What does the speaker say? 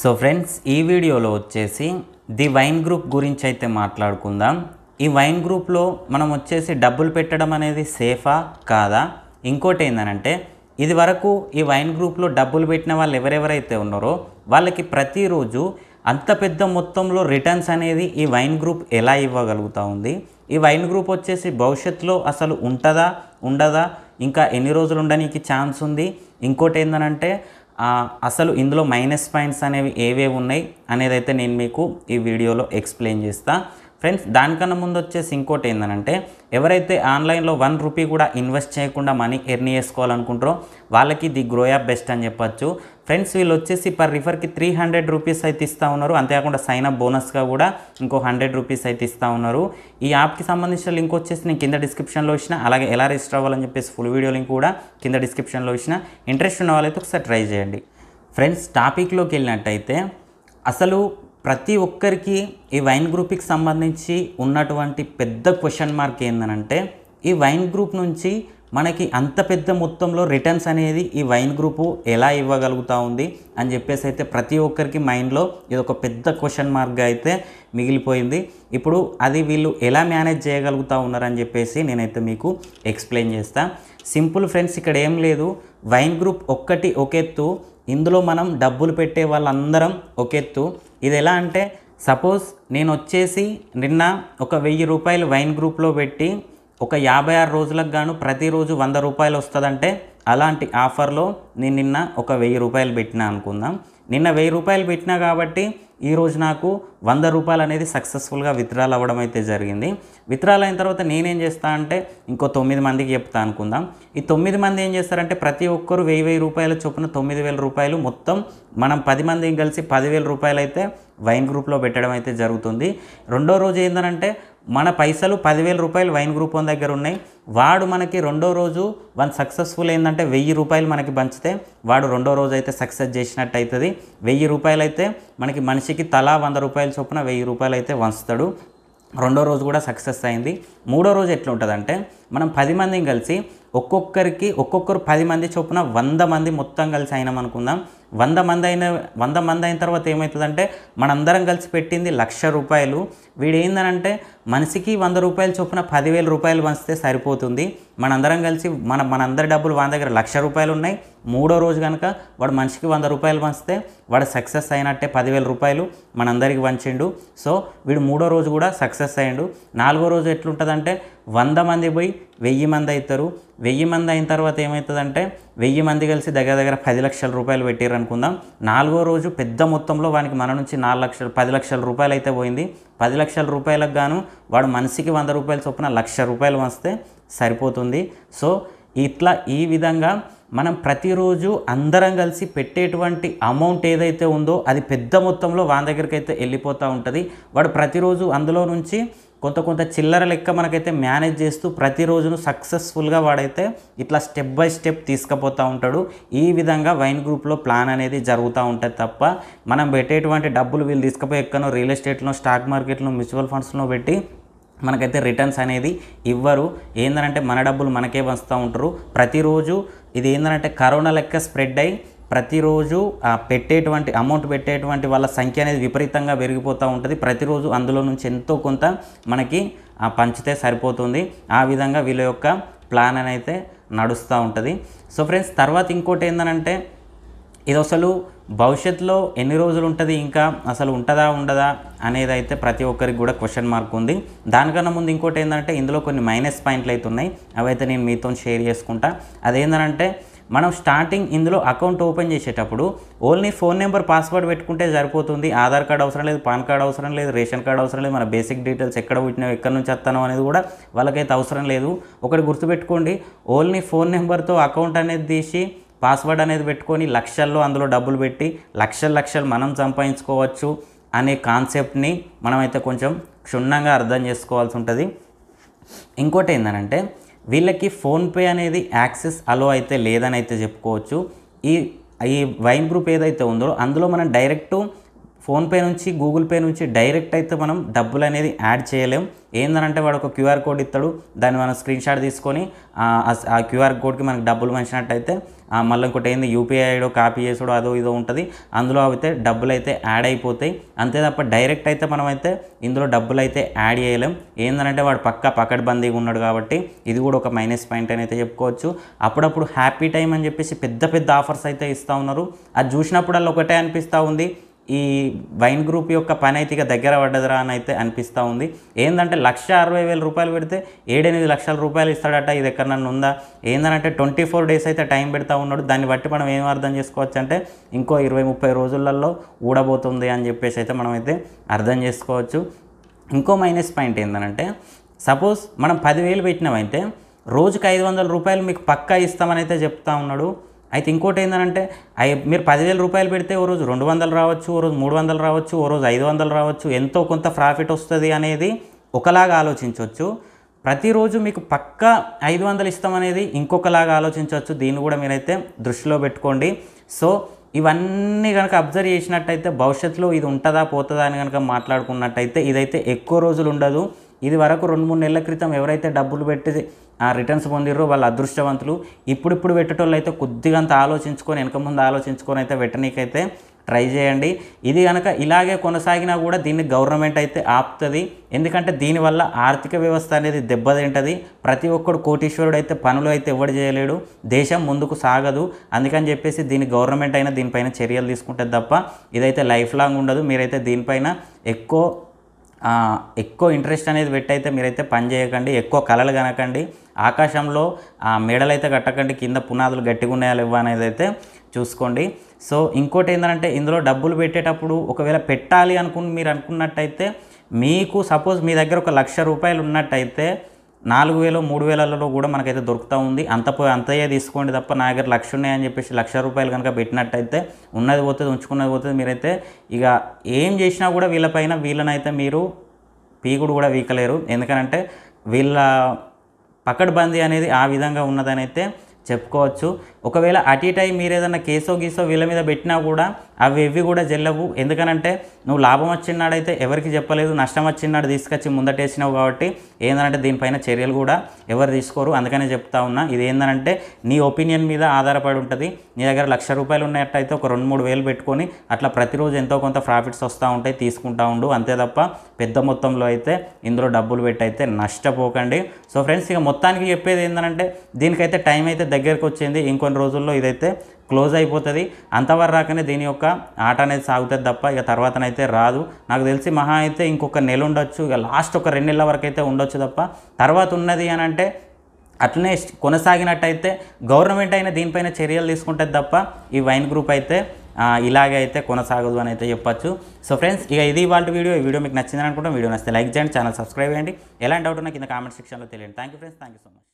so friends ఈ వీడియోలో వచ్చేసి ది వైన్ గ్రూప్ గురించి అయితే మాట్లాడుకుందాం ఈ వైన్ గ్రూప్లో మనం వచ్చేసి డబ్బులు పెట్టడం అనేది సేఫా కాదా ఇంకోటి ఏంటంటే ఇది వరకు ఈ వైన్ గ్రూప్లో డబ్బులు పెట్టిన వాళ్ళు ఎవరెవరైతే ఉన్నారో వాళ్ళకి ప్రతిరోజు అంత పెద్ద మొత్తంలో రిటర్న్స్ అనేది ఈ వైన్ గ్రూప్ ఎలా ఇవ్వగలుగుతూ ఉంది ఈ వైన్ గ్రూప్ వచ్చేసి భవిష్యత్తులో అసలు ఉంటుందా ఉండదా ఇంకా ఎన్ని రోజులు ఉండడానికి ఛాన్స్ ఉంది ఇంకోటి ఏంటంటే అసలు ఇందులో మైనస్ పాయింట్స్ అనేవి ఏవేవి ఉన్నాయి అనేదైతే నేను మీకు ఈ వీడియోలో ఎక్స్ప్లెయిన్ చేస్తాను ఫ్రెండ్స్ దానికన్నా ముందు వచ్చేసి ఇంకోటి ఏంటంటే ఎవరైతే ఆన్లైన్లో వన్ రూపీ కూడా ఇన్వెస్ట్ చేయకుండా మనీ ఎర్నీ చేసుకోవాలనుకుంటారో వాళ్ళకి ది యాప్ బెస్ట్ అని చెప్పొచ్చు ఫ్రెండ్స్ వీళ్ళు వచ్చేసి పర్ రిఫర్కి త్రీ హండ్రెడ్ రూపీస్ అయితే ఇస్తూ ఉన్నారు అంతేకాకుండా సైనప్ బోనస్గా కూడా ఇంకో హండ్రెడ్ రూపీస్ అయితే ఇస్తూ ఉన్నారు ఈ యాప్కి సంబంధించిన లింక్ వచ్చేసి నేను కింద డిస్క్రిప్షన్లో ఇచ్చిన అలాగే ఎలా రిజిస్టర్ అవ్వాలని చెప్పేసి ఫుల్ వీడియో లింక్ కూడా కింద డిస్క్రిప్షన్లో ఇచ్చిన ఇంట్రెస్ట్ ఉన్న వాళ్ళైతే ఒకసారి ట్రై చేయండి ఫ్రెండ్స్ టాపిక్లోకి వెళ్ళినట్టయితే అసలు ప్రతి ఒక్కరికి ఈ వైన్ గ్రూప్కి సంబంధించి ఉన్నటువంటి పెద్ద క్వశ్చన్ మార్క్ ఏంటనంటే ఈ వైన్ గ్రూప్ నుంచి మనకి అంత పెద్ద మొత్తంలో రిటర్న్స్ అనేది ఈ వైన్ గ్రూపు ఎలా ఇవ్వగలుగుతూ ఉంది అని చెప్పేసి అయితే ప్రతి ఒక్కరికి మైండ్లో ఇది ఒక పెద్ద క్వశ్చన్ మార్క్గా అయితే మిగిలిపోయింది ఇప్పుడు అది వీళ్ళు ఎలా మేనేజ్ చేయగలుగుతూ ఉన్నారని చెప్పేసి నేనైతే మీకు ఎక్స్ప్లెయిన్ చేస్తా సింపుల్ ఫ్రెండ్స్ ఇక్కడ ఏం లేదు వైన్ గ్రూప్ ఒక్కటి ఒకెత్తు ఇందులో మనం డబ్బులు పెట్టే వాళ్ళందరం ఒకెత్తు ఇది ఎలా అంటే సపోజ్ నేను వచ్చేసి నిన్న ఒక వెయ్యి రూపాయలు వైన్ గ్రూప్లో పెట్టి ఒక యాభై ఆరు రోజులకు గాను ప్రతిరోజు వంద రూపాయలు వస్తుందంటే అలాంటి ఆఫర్లో నేను నిన్న ఒక వెయ్యి రూపాయలు పెట్టినా అనుకుందాం నిన్న వెయ్యి రూపాయలు పెట్టినా కాబట్టి ఈరోజు నాకు వంద రూపాయలు అనేది సక్సెస్ఫుల్గా విత్డ్రాల్ అవ్వడం అయితే జరిగింది విత్డ్రాల్ అయిన తర్వాత నేనేం చేస్తా అంటే ఇంకో తొమ్మిది మందికి చెప్తా అనుకుందాం ఈ తొమ్మిది మంది ఏం చేస్తారంటే ప్రతి ఒక్కరు వెయ్యి వెయ్యి రూపాయల చొప్పున తొమ్మిది వేల రూపాయలు మొత్తం మనం పది మంది కలిసి పదివేల రూపాయలు అయితే వైన్ గ్రూప్లో పెట్టడం అయితే జరుగుతుంది రెండో రోజు ఏంటంటే మన పైసలు పదివేల రూపాయలు వైన్ గ్రూప్ వన్ దగ్గర ఉన్నాయి వాడు మనకి రెండో రోజు వన్ సక్సెస్ఫుల్ ఏంటంటే వెయ్యి రూపాయలు మనకి పంచితే వాడు రెండో రోజు అయితే సక్సెస్ చేసినట్టు అవుతుంది వెయ్యి రూపాయలు అయితే మనకి మనిషికి తలా వంద రూపాయలు రూపాయల చొప్పున వెయ్యి రూపాయలు అయితే వంచుతాడు రెండో రోజు కూడా సక్సెస్ అయింది మూడో రోజు ఎట్లా అంటే మనం పది మందిని కలిసి ఒక్కొక్కరికి ఒక్కొక్కరు పది మంది చొప్పున వంద మంది మొత్తం కలిసి అయినాం అనుకుందాం వంద మంది అయిన వంద మంది అయిన తర్వాత ఏమవుతుందంటే మనందరం కలిసి పెట్టింది లక్ష రూపాయలు వీడు ఏందనంటే మనిషికి వంద రూపాయల చొప్పున పదివేల రూపాయలు వంచితే సరిపోతుంది మనందరం కలిసి మన మనందరి డబ్బులు వాని దగ్గర లక్ష రూపాయలు ఉన్నాయి మూడో రోజు కనుక వాడు మనిషికి వంద రూపాయలు పంచితే వాడు సక్సెస్ అయినట్టే పదివేల రూపాయలు మనందరికి పంచిండు సో వీడు మూడో రోజు కూడా సక్సెస్ అయ్యిండు నాలుగో రోజు ఎట్లుంటుందంటే వంద మంది పోయి వెయ్యి మంది అవుతారు వెయ్యి మంది అయిన తర్వాత ఏమవుతుందంటే వెయ్యి మంది కలిసి దగ్గర దగ్గర పది లక్షల రూపాయలు పెట్టారు అనుకుందాం నాలుగో రోజు పెద్ద మొత్తంలో వానికి మన నుంచి నాలుగు లక్షలు పది లక్షల రూపాయలు అయితే పోయింది పది లక్షల రూపాయలకు గాను వాడు మనిషికి వంద రూపాయలు చొప్పున లక్ష రూపాయలు వస్తే సరిపోతుంది సో ఇట్లా ఈ విధంగా మనం ప్రతిరోజు అందరం కలిసి పెట్టేటువంటి అమౌంట్ ఏదైతే ఉందో అది పెద్ద మొత్తంలో వాళ్ళ దగ్గరికి అయితే వెళ్ళిపోతూ ఉంటుంది వాడు ప్రతిరోజు అందులో నుంచి కొంత కొంత చిల్లర లెక్క మనకైతే మేనేజ్ చేస్తూ ప్రతిరోజును సక్సెస్ఫుల్గా వాడైతే ఇట్లా స్టెప్ బై స్టెప్ తీసుకుపోతూ ఉంటాడు ఈ విధంగా వైన్ గ్రూప్లో ప్లాన్ అనేది జరుగుతూ ఉంటుంది తప్ప మనం పెట్టేటువంటి డబ్బులు వీళ్ళు తీసుకుపోయి ఎక్కనో రియల్ ఎస్టేట్లో స్టాక్ మార్కెట్లో మ్యూచువల్ ఫండ్స్లో పెట్టి మనకైతే రిటర్న్స్ అనేది ఇవ్వరు ఏంటంటే మన డబ్బులు మనకే వస్తూ ఉంటారు ప్రతిరోజు ఇది ఏంటంటే కరోనా లెక్క స్ప్రెడ్ అయ్యి ప్రతిరోజు పెట్టేటువంటి అమౌంట్ పెట్టేటువంటి వాళ్ళ సంఖ్య అనేది విపరీతంగా పెరిగిపోతూ ఉంటుంది ప్రతిరోజు అందులో నుంచి ఎంతో కొంత మనకి పంచితే సరిపోతుంది ఆ విధంగా వీళ్ళ యొక్క ప్లాన్ అనేది నడుస్తూ ఉంటుంది సో ఫ్రెండ్స్ తర్వాత ఇంకోటి ఏంటంటే ఇది అసలు భవిష్యత్తులో ఎన్ని రోజులు ఉంటుంది ఇంకా అసలు ఉంటుందా ఉండదా అనేది అయితే ప్రతి ఒక్కరికి కూడా క్వశ్చన్ మార్క్ ఉంది దానికన్నా ముందు ఇంకోటి ఏంటంటే ఇందులో కొన్ని మైనస్ పాయింట్లు అయితే ఉన్నాయి అవైతే నేను మీతో షేర్ చేసుకుంటా అదేంటంటే మనం స్టార్టింగ్ ఇందులో అకౌంట్ ఓపెన్ చేసేటప్పుడు ఓన్లీ ఫోన్ నెంబర్ పాస్వర్డ్ పెట్టుకుంటే సరిపోతుంది ఆధార్ కార్డ్ అవసరం లేదు పాన్ కార్డ్ అవసరం లేదు రేషన్ కార్డ్ అవసరం లేదు మన బేసిక్ డీటెయిల్స్ ఎక్కడ పుట్టినావు ఎక్కడి నుంచి వస్తాను అనేది కూడా వాళ్ళకైతే అవసరం లేదు ఒకటి గుర్తుపెట్టుకోండి ఓన్లీ ఫోన్ నెంబర్తో అకౌంట్ అనేది తీసి పాస్వర్డ్ అనేది పెట్టుకొని లక్షల్లో అందులో డబ్బులు పెట్టి లక్షలు లక్షలు మనం సంపాదించుకోవచ్చు అనే కాన్సెప్ట్ని మనమైతే కొంచెం క్షుణ్ణంగా అర్థం చేసుకోవాల్సి ఉంటుంది ఇంకోటి ఏంటంటే వీళ్ళకి ఫోన్పే అనేది యాక్సెస్ అలో అయితే లేదని అయితే చెప్పుకోవచ్చు ఈ ఈ వైన్ గ్రూప్ ఏదైతే ఉందో అందులో మనం డైరెక్ట్ ఫోన్పే నుంచి గూగుల్ పే నుంచి డైరెక్ట్ అయితే మనం డబ్బులు అనేది యాడ్ చేయలేం ఏందనంటే వాడు ఒక క్యూఆర్ కోడ్ ఇస్తాడు దాన్ని మనం స్క్రీన్ షాట్ తీసుకొని ఆ క్యూఆర్ కోడ్కి మనకు డబ్బులు అయితే మళ్ళీ ఇంకోటి ఏంది యూపీఐ ఐడో కాపీ చేసుడు అదో ఇదో ఉంటుంది అందులో అయితే డబ్బులు అయితే యాడ్ అయిపోతాయి అంతే తప్ప డైరెక్ట్ అయితే మనం అయితే ఇందులో డబ్బులు అయితే యాడ్ చేయలేం ఏంటంటే వాడు పక్క పకడ్బందీగా ఉన్నాడు కాబట్టి ఇది కూడా ఒక మైనస్ పాయింట్ అని అయితే చెప్పుకోవచ్చు అప్పుడప్పుడు హ్యాపీ టైం అని చెప్పేసి పెద్ద పెద్ద ఆఫర్స్ అయితే ఇస్తూ ఉన్నారు అది చూసినప్పుడల్లా ఒకటే అనిపిస్తూ ఉంది ఈ వైన్ గ్రూప్ యొక్క పని అయితే ఇక దగ్గర పడ్డదిరా అని అయితే అనిపిస్తూ ఉంది ఏంటంటే లక్ష అరవై వేల రూపాయలు పెడితే ఏడెనిమిది లక్షల రూపాయలు ఇస్తాడట ఇది ఎక్కడ నన్ను ఉందా ఏంటంటే ట్వంటీ ఫోర్ డేస్ అయితే టైం పెడతా ఉన్నాడు దాన్ని బట్టి మనం ఏం అర్థం చేసుకోవచ్చు అంటే ఇంకో ఇరవై ముప్పై రోజులలో ఊడబోతుంది అని చెప్పేసి అయితే మనమైతే అర్థం చేసుకోవచ్చు ఇంకో మైనస్ పాయింట్ ఏంటంటే సపోజ్ మనం పదివేలు పెట్టినామంటే రోజుకి ఐదు వందల రూపాయలు మీకు పక్కా ఇస్తామని అయితే చెప్తా ఉన్నాడు అయితే ఇంకోటి ఏంటంటే అవి మీరు పదివేల రూపాయలు పెడితే ఓ రోజు రెండు వందలు రావచ్చు ఓ రోజు మూడు వందలు రావచ్చు ఓ రోజు ఐదు వందలు రావచ్చు ఎంతో కొంత ప్రాఫిట్ వస్తుంది అనేది ఒకలాగా ఆలోచించవచ్చు ప్రతిరోజు మీకు పక్కా ఐదు వందలు ఇస్తామనేది ఇంకొకలాగా ఆలోచించవచ్చు దీన్ని కూడా మీరైతే దృష్టిలో పెట్టుకోండి సో ఇవన్నీ కనుక అబ్జర్వ్ చేసినట్టయితే భవిష్యత్తులో ఇది ఉంటుందా పోతుందా అని కనుక మాట్లాడుకున్నట్టయితే ఇదైతే ఎక్కువ రోజులు ఉండదు ఇది వరకు రెండు మూడు నెలల క్రితం ఎవరైతే డబ్బులు పెట్టి ఆ రిటర్న్స్ పొందిర్రో వాళ్ళు అదృష్టవంతులు ఇప్పుడు పెట్టేటోళ్ళు అయితే కొద్దిగా అంత ఆలోచించుకొని వెనక ముందు ఆలోచించుకొని అయితే పెట్టనీకైతే ట్రై చేయండి ఇది కనుక ఇలాగే కొనసాగినా కూడా దీన్ని గవర్నమెంట్ అయితే ఆపుతుంది ఎందుకంటే దీనివల్ల ఆర్థిక వ్యవస్థ అనేది దెబ్బతింటుంది ప్రతి ఒక్కడు కోటీశ్వరుడు అయితే పనులు అయితే ఎవడు చేయలేడు దేశం ముందుకు సాగదు అందుకని చెప్పేసి దీని గవర్నమెంట్ అయినా దీనిపైన చర్యలు తీసుకుంటుంది తప్ప ఇదైతే లైఫ్ లాంగ్ ఉండదు మీరైతే దీనిపైన ఎక్కువ ఎక్కువ ఇంట్రెస్ట్ అనేది పెట్టయితే మీరైతే పని చేయకండి ఎక్కువ కలలు కనకండి ఆకాశంలో ఆ మెడలైతే కట్టకండి కింద పునాదులు గట్టిగా ఉన్నాయా లేవా అనేది అయితే చూసుకోండి సో ఇంకోటి ఏంటంటే ఇందులో డబ్బులు పెట్టేటప్పుడు ఒకవేళ పెట్టాలి అనుకుని మీరు అనుకున్నట్టయితే మీకు సపోజ్ మీ దగ్గర ఒక లక్ష రూపాయలు ఉన్నట్టయితే నాలుగు వేలు మూడు వేలలో కూడా మనకైతే దొరుకుతూ ఉంది అంత అంతయే తీసుకోండి తప్ప నా దగ్గర లక్ష ఉన్నాయని చెప్పేసి లక్ష రూపాయలు కనుక పెట్టినట్టయితే ఉన్నది పోతుంది ఉంచుకున్నది పోతుంది మీరైతే ఇక ఏం చేసినా కూడా వీళ్ళపైన వీళ్ళనైతే మీరు పీకుడు కూడా వీకలేరు ఎందుకనంటే వీళ్ళ పకడ్బందీ అనేది ఆ విధంగా ఉన్నదనైతే చెప్పుకోవచ్చు ఒకవేళ అటు ఏ టైం మీరు ఏదైనా కేసో గీసో వీళ్ళ మీద పెట్టినా కూడా అవి ఇవి కూడా జల్లవు ఎందుకనంటే నువ్వు లాభం వచ్చినాడైతే ఎవరికి చెప్పలేదు నష్టం వచ్చినాడు తీసుకొచ్చి ముందటేసినావు కాబట్టి ఏంటంటే దీనిపైన చర్యలు కూడా ఎవరు తీసుకోరు అందుకనే చెప్తా ఉన్నా ఇది ఏంటంటే నీ ఒపీనియన్ మీద ఆధారపడి ఉంటుంది నీ దగ్గర లక్ష రూపాయలు ఉన్నట్టయితే ఒక రెండు మూడు వేలు పెట్టుకొని అట్లా ప్రతిరోజు ఎంతో కొంత ప్రాఫిట్స్ వస్తూ ఉంటాయి తీసుకుంటా ఉండు అంతే తప్ప పెద్ద మొత్తంలో అయితే ఇందులో డబ్బులు పెట్టయితే నష్టపోకండి సో ఫ్రెండ్స్ ఇక మొత్తానికి చెప్పేది ఏంటంటే దీనికైతే టైం అయితే దగ్గరకు వచ్చింది ఇంకొన్ని రోజుల్లో ఇదైతే క్లోజ్ అయిపోతుంది అంతవరకు రాకనే దీని యొక్క ఆట అనేది సాగుతుంది తప్ప ఇక తర్వాతనైతే రాదు నాకు తెలిసి మహా అయితే ఇంకొక నెల ఉండొచ్చు ఇక లాస్ట్ ఒక రెండు నెలల వరకు అయితే ఉండొచ్చు తప్ప తర్వాత ఉన్నది అని అంటే అట్లనే కొనసాగినట్టయితే గవర్నమెంట్ అయినా దీనిపైన చర్యలు తీసుకుంటుంది తప్ప ఈ వైన్ గ్రూప్ అయితే ఇలాగే అయితే కొనసాగదు అని అయితే చెప్పచ్చు సో ఫ్రెండ్స్ ఇక ఇది వాళ్ళ వీడియో ఈ వీడియో మీకు నచ్చిందని అనుకుంటాం వీడియో నచ్చితే లైక్ చేయండి ఛానల్ సబ్స్క్రైబ్ చేయండి ఎలాంటి డౌట్ ఉన్నా కింద కామెంట్ సెక్షన్లో తెలియండి thank you friends thank you so much